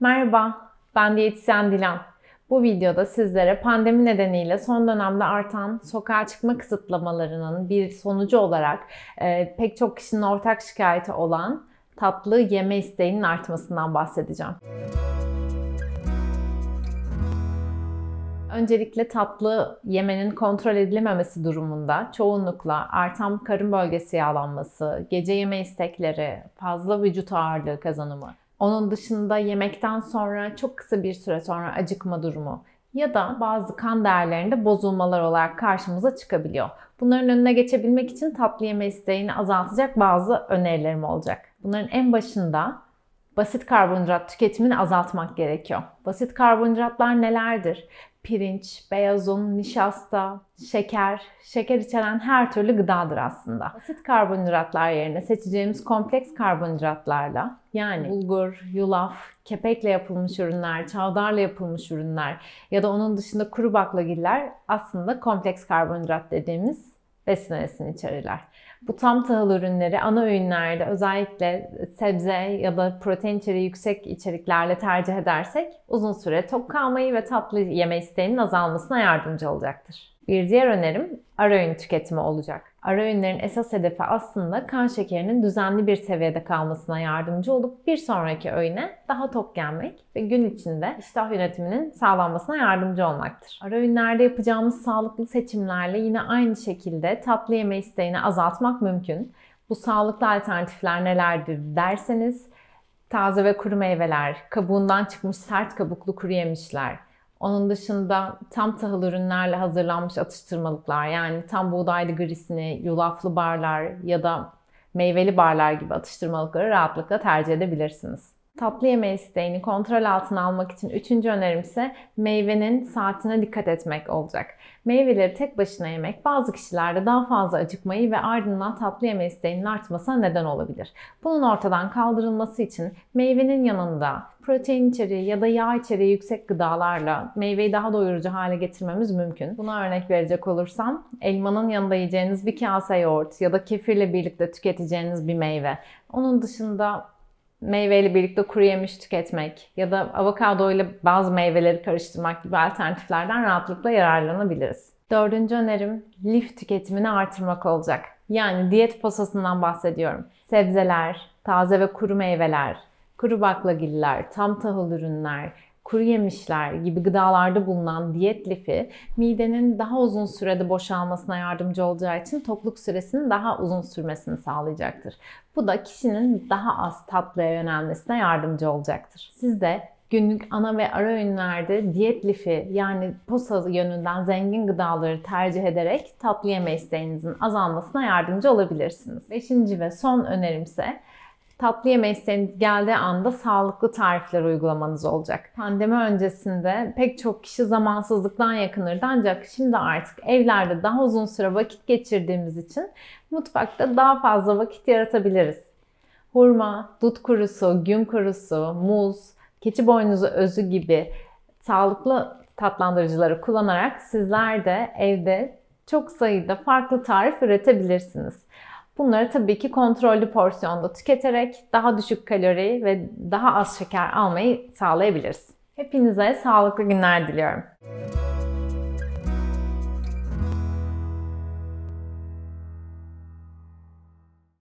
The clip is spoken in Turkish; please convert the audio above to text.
Merhaba, ben diyetisyen Dilan. Bu videoda sizlere pandemi nedeniyle son dönemde artan sokağa çıkma kısıtlamalarının bir sonucu olarak e, pek çok kişinin ortak şikayeti olan tatlı yeme isteğinin artmasından bahsedeceğim. Öncelikle tatlı yemenin kontrol edilememesi durumunda çoğunlukla artan karın bölgesi yağlanması, gece yeme istekleri, fazla vücut ağırlığı kazanımı onun dışında yemekten sonra çok kısa bir süre sonra acıkma durumu ya da bazı kan değerlerinde bozulmalar olarak karşımıza çıkabiliyor. Bunların önüne geçebilmek için tatlı yeme isteğini azaltacak bazı önerilerim olacak. Bunların en başında basit karbonhidrat tüketimini azaltmak gerekiyor. Basit karbonhidratlar nelerdir? pirinç, beyaz un, nişasta, şeker, şeker içeren her türlü gıdadır aslında. Basit karbonhidratlar yerine seçeceğimiz kompleks karbonhidratlarla yani bulgur, yulaf, kepekle yapılmış ürünler, çavdarla yapılmış ürünler ya da onun dışında kuru baklagiller aslında kompleks karbonhidrat dediğimiz besin öğesini içerirler. Bu tam tahıl ürünleri ana öğünlerde özellikle sebze ya da protein içeriği yüksek içeriklerle tercih edersek uzun süre tok kalmayı ve tatlı yeme isteğinin azalmasına yardımcı olacaktır. Bir diğer önerim ara öğün tüketimi olacak. Ara öğünlerin esas hedefi aslında kan şekerinin düzenli bir seviyede kalmasına yardımcı olup bir sonraki öğüne daha tok gelmek ve gün içinde iştah yönetiminin sağlanmasına yardımcı olmaktır. Ara öğünlerde yapacağımız sağlıklı seçimlerle yine aynı şekilde tatlı yeme isteğini azaltmak mümkün. Bu sağlıklı alternatifler nelerdir derseniz taze ve kuru meyveler, kabuğundan çıkmış sert kabuklu kuru yemişler, onun dışında tam tahıl ürünlerle hazırlanmış atıştırmalıklar yani tam buğdaylı grisini, yulaflı barlar ya da meyveli barlar gibi atıştırmalıkları rahatlıkla tercih edebilirsiniz. Tatlı yeme isteğini kontrol altına almak için üçüncü önerim ise meyvenin saatine dikkat etmek olacak. Meyveleri tek başına yemek bazı kişilerde daha fazla acıkmayı ve ardından tatlı yeme isteğinin artmasına neden olabilir. Bunun ortadan kaldırılması için meyvenin yanında protein içeriği ya da yağ içeriği yüksek gıdalarla meyveyi daha doyurucu hale getirmemiz mümkün. Buna örnek verecek olursam elmanın yanında yiyeceğiniz bir kase yoğurt ya da kefirle birlikte tüketeceğiniz bir meyve. Onun dışında meyveyle birlikte kuru yemiş tüketmek ya da avokado ile bazı meyveleri karıştırmak gibi alternatiflerden rahatlıkla yararlanabiliriz. Dördüncü önerim lif tüketimini artırmak olacak. Yani diyet posasından bahsediyorum. Sebzeler, taze ve kuru meyveler, kuru baklagiller, tam tahıl ürünler, kuru yemişler gibi gıdalarda bulunan diyet lifi midenin daha uzun sürede boşalmasına yardımcı olacağı için tokluk süresinin daha uzun sürmesini sağlayacaktır. Bu da kişinin daha az tatlıya yönelmesine yardımcı olacaktır. Siz de günlük ana ve ara öğünlerde diyet lifi yani posa yönünden zengin gıdaları tercih ederek tatlı yeme isteğinizin azalmasına yardımcı olabilirsiniz. Beşinci ve son önerim ise tatlı yemeği geldiği anda sağlıklı tarifler uygulamanız olacak. Pandemi öncesinde pek çok kişi zamansızlıktan yakınırdı ancak şimdi artık evlerde daha uzun süre vakit geçirdiğimiz için mutfakta daha fazla vakit yaratabiliriz. Hurma, dut kurusu, gün kurusu, muz, keçi boynuzu özü gibi sağlıklı tatlandırıcıları kullanarak sizler de evde çok sayıda farklı tarif üretebilirsiniz. Bunları tabii ki kontrollü porsiyonda tüketerek daha düşük kalori ve daha az şeker almayı sağlayabiliriz. Hepinize sağlıklı günler diliyorum.